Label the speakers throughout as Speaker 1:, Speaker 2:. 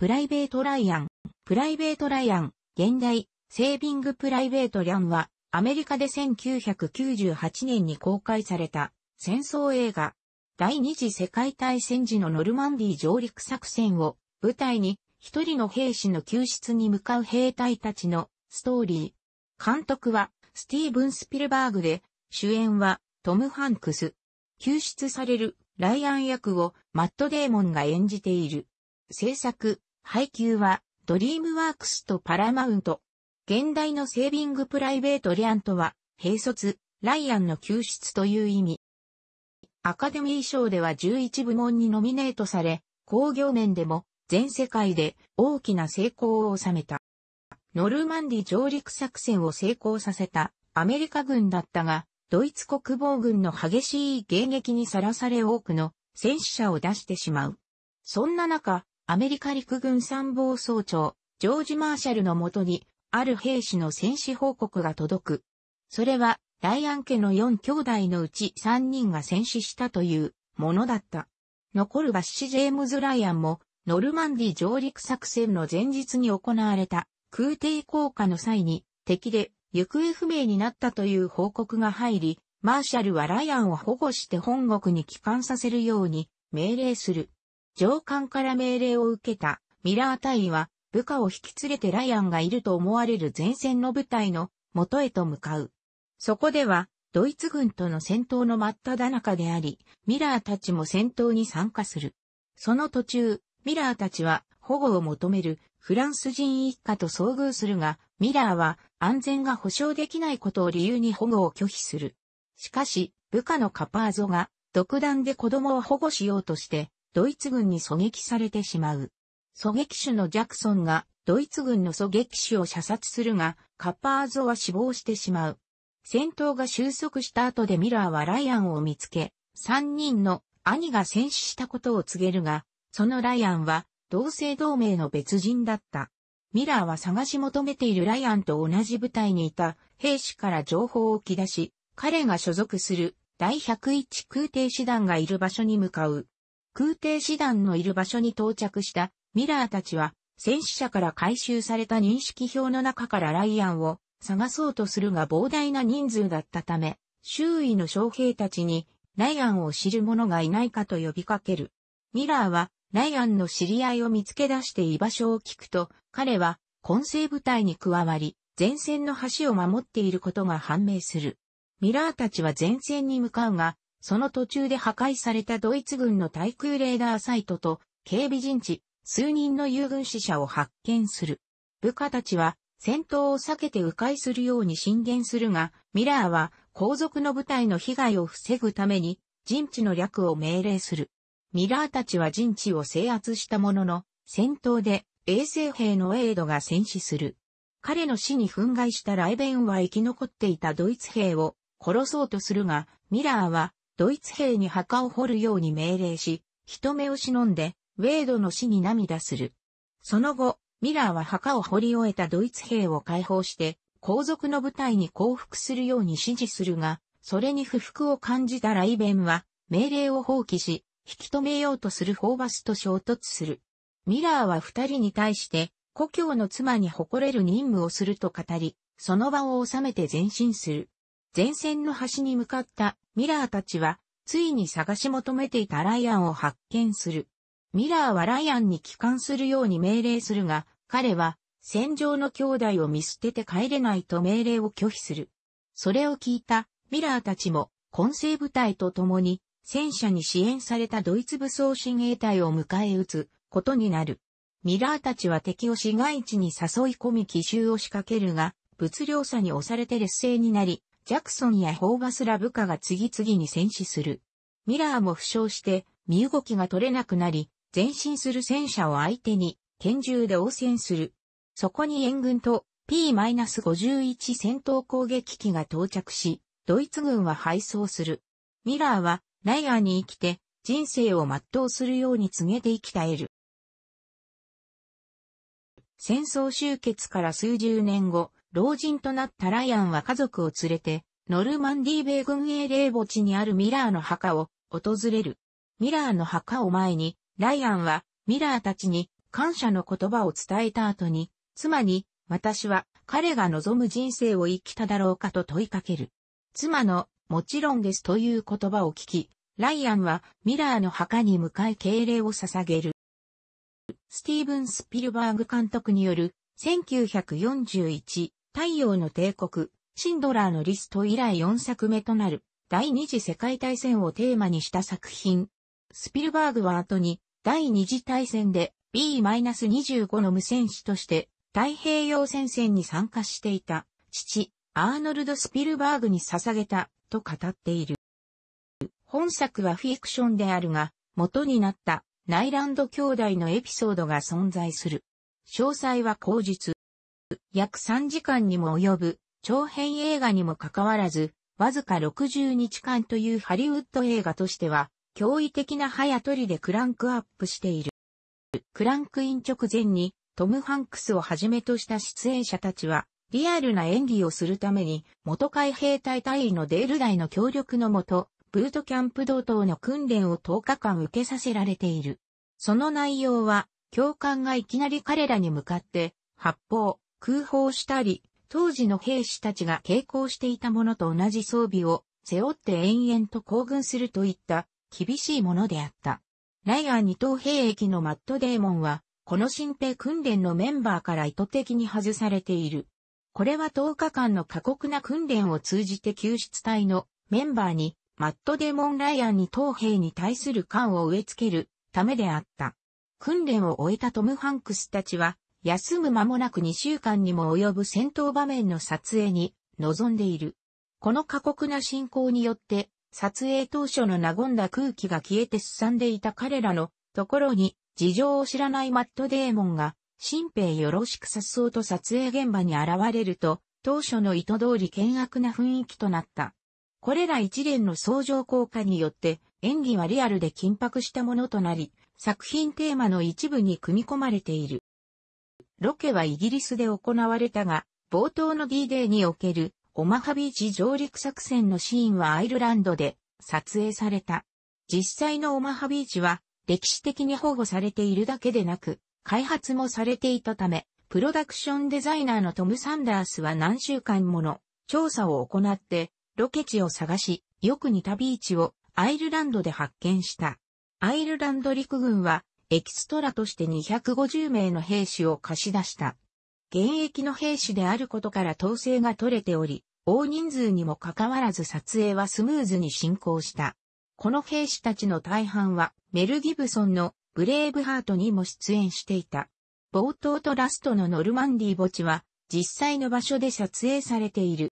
Speaker 1: プライベートライアン。プライベートライアン、現代、セービングプライベートリャンは、アメリカで1998年に公開された戦争映画。第二次世界大戦時のノルマンディ上陸作戦を舞台に一人の兵士の救出に向かう兵隊たちのストーリー。監督はスティーブン・スピルバーグで主演はトム・ハンクス。救出されるライアン役をマット・デーモンが演じている。制作配給は、ドリームワークスとパラマウント。現代のセービングプライベートリアンとは、閉卒、ライアンの救出という意味。アカデミー賞では11部門にノミネートされ、工業面でも全世界で大きな成功を収めた。ノルマンディ上陸作戦を成功させたアメリカ軍だったが、ドイツ国防軍の激しい迎撃にさらされ多くの戦死者を出してしまう。そんな中、アメリカ陸軍参謀総長、ジョージ・マーシャルのもとに、ある兵士の戦死報告が届く。それは、ライアン家の4兄弟のうち3人が戦死したというものだった。残るバッシュ・ジェームズ・ライアンも、ノルマンディ上陸作戦の前日に行われた空挺降下の際に敵で行方不明になったという報告が入り、マーシャルはライアンを保護して本国に帰還させるように命令する。上官から命令を受けたミラー隊員は部下を引き連れてライアンがいると思われる前線の部隊の元へと向かう。そこではドイツ軍との戦闘の真っ只中であり、ミラーたちも戦闘に参加する。その途中、ミラーたちは保護を求めるフランス人一家と遭遇するが、ミラーは安全が保障できないことを理由に保護を拒否する。しかし、部下のカパーゾが独断で子供を保護しようとして、ドイツ軍に狙撃されてしまう。狙撃手のジャクソンがドイツ軍の狙撃手を射殺するが、カッパーゾは死亡してしまう。戦闘が収束した後でミラーはライアンを見つけ、三人の兄が戦死したことを告げるが、そのライアンは同姓同名の別人だった。ミラーは探し求めているライアンと同じ部隊にいた兵士から情報を聞き出し、彼が所属する第101空挺師団がいる場所に向かう。空挺師団のいる場所に到着したミラーたちは、戦死者から回収された認識表の中からライアンを探そうとするが膨大な人数だったため、周囲の将兵たちにライアンを知る者がいないかと呼びかける。ミラーはライアンの知り合いを見つけ出して居場所を聞くと、彼は混成部隊に加わり、前線の橋を守っていることが判明する。ミラーたちは前線に向かうが、その途中で破壊されたドイツ軍の対空レーダーサイトと警備陣地、数人の友軍死者を発見する。部下たちは戦闘を避けて迂回するように進言するが、ミラーは後続の部隊の被害を防ぐために陣地の略を命令する。ミラーたちは陣地を制圧したものの、戦闘で衛生兵のエイドが戦死する。彼の死に憤慨したライベンは生き残っていたドイツ兵を殺そうとするが、ミラーはドイツ兵に墓を掘るように命令し、人目を忍んで、ウェイドの死に涙する。その後、ミラーは墓を掘り終えたドイツ兵を解放して、皇族の部隊に降伏するように指示するが、それに不服を感じたライベンは、命令を放棄し、引き止めようとするホーバスと衝突する。ミラーは二人に対して、故郷の妻に誇れる任務をすると語り、その場を収めて前進する。前線の端に向かったミラーたちは、ついに探し求めていたライアンを発見する。ミラーはライアンに帰還するように命令するが、彼は、戦場の兄弟を見捨てて帰れないと命令を拒否する。それを聞いたミラーたちも、混成部隊と共に、戦車に支援されたドイツ武装親衛隊を迎え撃つことになる。ミラーたちは敵を市街地に誘い込み奇襲を仕掛けるが、物量差に押されて劣勢になり、ジャクソンやホーバスら部下が次々に戦死する。ミラーも負傷して身動きが取れなくなり、前進する戦車を相手に拳銃で応戦する。そこに援軍と P-51 戦闘攻撃機が到着し、ドイツ軍は敗走する。ミラーはナイアーに生きて人生を全うするように告げて生きたエ戦争終結から数十年後、老人となったライアンは家族を連れて、ノルマンディー米軍英霊墓地にあるミラーの墓を訪れる。ミラーの墓を前に、ライアンはミラーたちに感謝の言葉を伝えた後に、妻に、私は彼が望む人生を生きただろうかと問いかける。妻の、もちろんですという言葉を聞き、ライアンはミラーの墓に向かい敬礼を捧げる。スティーブン・スピルバーグ監督による1941太陽の帝国、シンドラーのリスト以来4作目となる、第二次世界大戦をテーマにした作品。スピルバーグは後に、第二次大戦で B-25 の無線士として、太平洋戦線に参加していた、父、アーノルド・スピルバーグに捧げた、と語っている。本作はフィクションであるが、元になった、ナイランド兄弟のエピソードが存在する。詳細は後日。約3時間にも及ぶ長編映画にもかかわらず、わずか60日間というハリウッド映画としては、驚異的な早取りでクランクアップしている。クランクイン直前に、トム・ハンクスをはじめとした出演者たちは、リアルな演技をするために、元海兵隊隊員のデール大の協力のもと、ブートキャンプ同等の訓練を10日間受けさせられている。その内容は、教官がいきなり彼らに向かって、発砲、空砲したり、当時の兵士たちが傾向していたものと同じ装備を背負って延々と行軍するといった厳しいものであった。ライアン二等兵役のマット・デーモンは、この新兵訓練のメンバーから意図的に外されている。これは10日間の過酷な訓練を通じて救出隊のメンバーに、マット・デーモン・ライアン二等兵に対する感を植え付けるためであった。訓練を終えたトム・ハンクスたちは、休む間もなく2週間にも及ぶ戦闘場面の撮影に臨んでいる。この過酷な進行によって、撮影当初の和んだ空気が消えて進んでいた彼らのところに、事情を知らないマットデーモンが、新兵よろしくさっそうと撮影現場に現れると、当初の意図通り険悪な雰囲気となった。これら一連の相乗効果によって、演技はリアルで緊迫したものとなり、作品テーマの一部に組み込まれている。ロケはイギリスで行われたが、冒頭の D デーにおけるオマハビーチ上陸作戦のシーンはアイルランドで撮影された。実際のオマハビーチは歴史的に保護されているだけでなく、開発もされていたため、プロダクションデザイナーのトム・サンダースは何週間もの調査を行って、ロケ地を探し、よく似たビーチをアイルランドで発見した。アイルランド陸軍はエキストラとして250名の兵士を貸し出した。現役の兵士であることから統制が取れており、大人数にもかかわらず撮影はスムーズに進行した。この兵士たちの大半はメル・ギブソンのブレイブハートにも出演していた。冒頭とラストのノルマンディ墓地は実際の場所で撮影されている。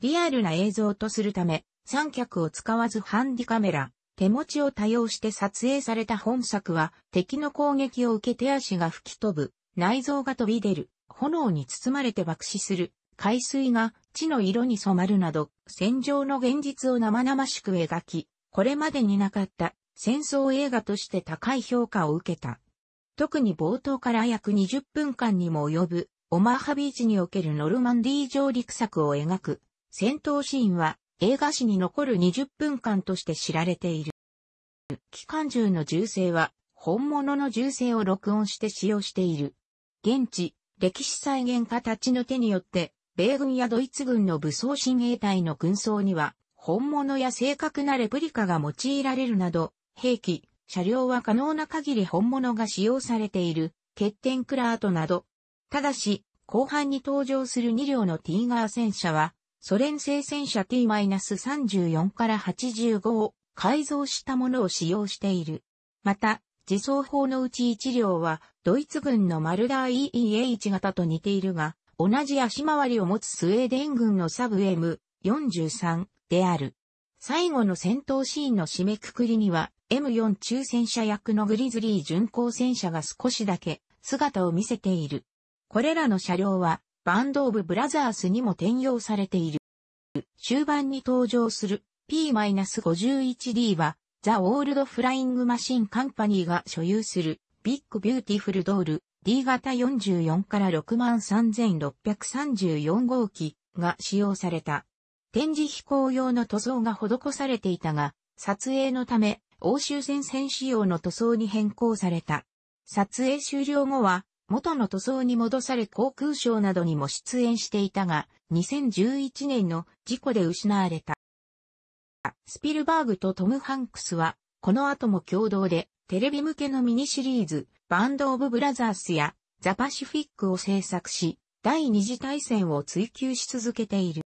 Speaker 1: リアルな映像とするため、三脚を使わずハンディカメラ、手持ちを多用して撮影された本作は、敵の攻撃を受け手足が吹き飛ぶ、内臓が飛び出る、炎に包まれて爆死する、海水が地の色に染まるなど、戦場の現実を生々しく描き、これまでになかった戦争映画として高い評価を受けた。特に冒頭から約20分間にも及ぶ、オマーハビーチにおけるノルマンディー上陸作を描く、戦闘シーンは映画史に残る20分間として知られている。機関銃の銃声は、本物の銃声を録音して使用している。現地、歴史再現家たちの手によって、米軍やドイツ軍の武装親衛隊の軍装には、本物や正確なレプリカが用いられるなど、兵器、車両は可能な限り本物が使用されている、欠点クラートなど。ただし、後半に登場する2両のティーガー戦車は、ソ連製戦車 T-34 から85を改造したものを使用している。また、自走砲のうち1両は、ドイツ軍のマルダー EEH 型と似ているが、同じ足回りを持つスウェーデン軍のサブ M43 である。最後の戦闘シーンの締めくくりには、M4 中戦車役のグリズリー巡航戦車が少しだけ姿を見せている。これらの車両は、バンドオブブラザースにも転用されている。終盤に登場する P-51D は、ザ・オールド・フライング・マシン・カンパニーが所有する、ビッグ・ビューティフル・ドール、D 型44から63634号機が使用された。展示飛行用の塗装が施されていたが、撮影のため、欧州戦線仕様の塗装に変更された。撮影終了後は、元の塗装に戻され航空ショーなどにも出演していたが、2011年の事故で失われた。スピルバーグとトム・ハンクスは、この後も共同で、テレビ向けのミニシリーズ、バンド・オブ・ブラザースや、ザ・パシフィックを制作し、第二次大戦を追求し続けている。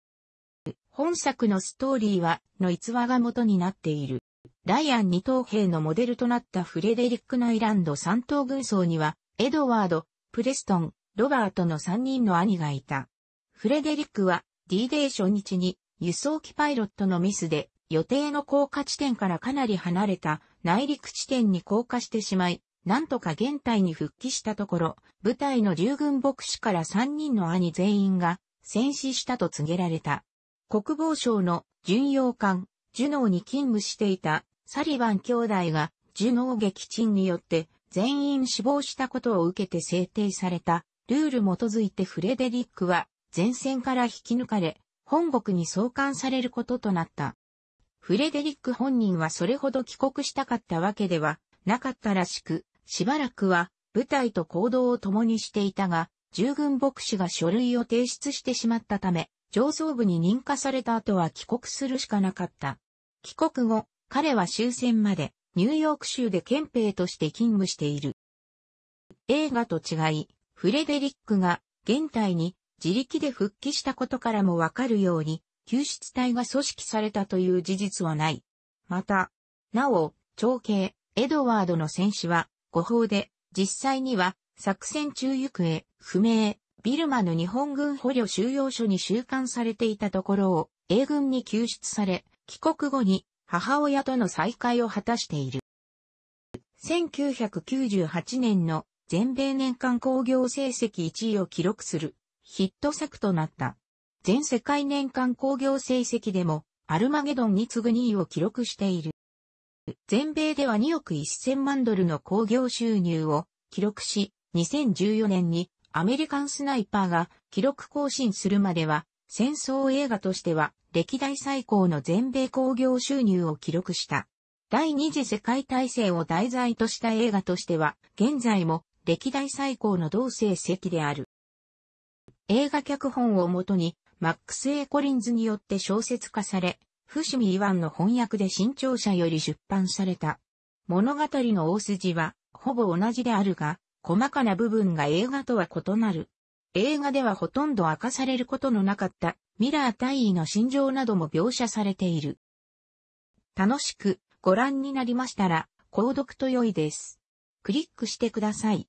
Speaker 1: 本作のストーリーは、の逸話が元になっている。ライアン二等兵のモデルとなったフレデリック・ナイランド三等軍曹には、エドワード、プレストン、ロバートの三人の兄がいた。フレデリックは、D デー初日に、輸送機パイロットのミスで、予定の降下地点からかなり離れた内陸地点に降下してしまい、なんとか現代に復帰したところ、部隊の従軍牧師から3人の兄全員が戦死したと告げられた。国防省の巡洋艦、ジュノーに勤務していたサリバン兄弟がジュノー撃沈によって全員死亡したことを受けて制定されたルール基づいてフレデリックは前線から引き抜かれ、本国に送還されることとなった。フレデリック本人はそれほど帰国したかったわけではなかったらしく、しばらくは部隊と行動を共にしていたが、従軍牧師が書類を提出してしまったため、上層部に認可された後は帰国するしかなかった。帰国後、彼は終戦までニューヨーク州で憲兵として勤務している。映画と違い、フレデリックが現代に自力で復帰したことからもわかるように、救出隊が組織されたという事実はない。また、なお、長兄、エドワードの戦死は、誤報で、実際には、作戦中行方、不明、ビルマの日本軍捕虜収容所に収監されていたところを、英軍に救出され、帰国後に、母親との再会を果たしている。1998年の全米年間工業成績1位を記録するヒット作となった。全世界年間工業成績でも、アルマゲドンに次ぐ2位を記録している。全米では2億1000万ドルの工業収入を記録し、2014年にアメリカンスナイパーが記録更新するまでは、戦争映画としては歴代最高の全米興行収入を記録した。第二次世界大戦を題材とした映画としては、現在も歴代最高の同成績である。映画脚本をもとにマックス・エコリンズによって小説化され、伏見イワンの翻訳で新潮社より出版された。物語の大筋は、ほぼ同じであるが、細かな部分が映画とは異なる。映画ではほとんど明かされることのなかったミラー大尉の心情なども描写されている。楽しくご覧になりましたら、購読と良いです。クリックしてください。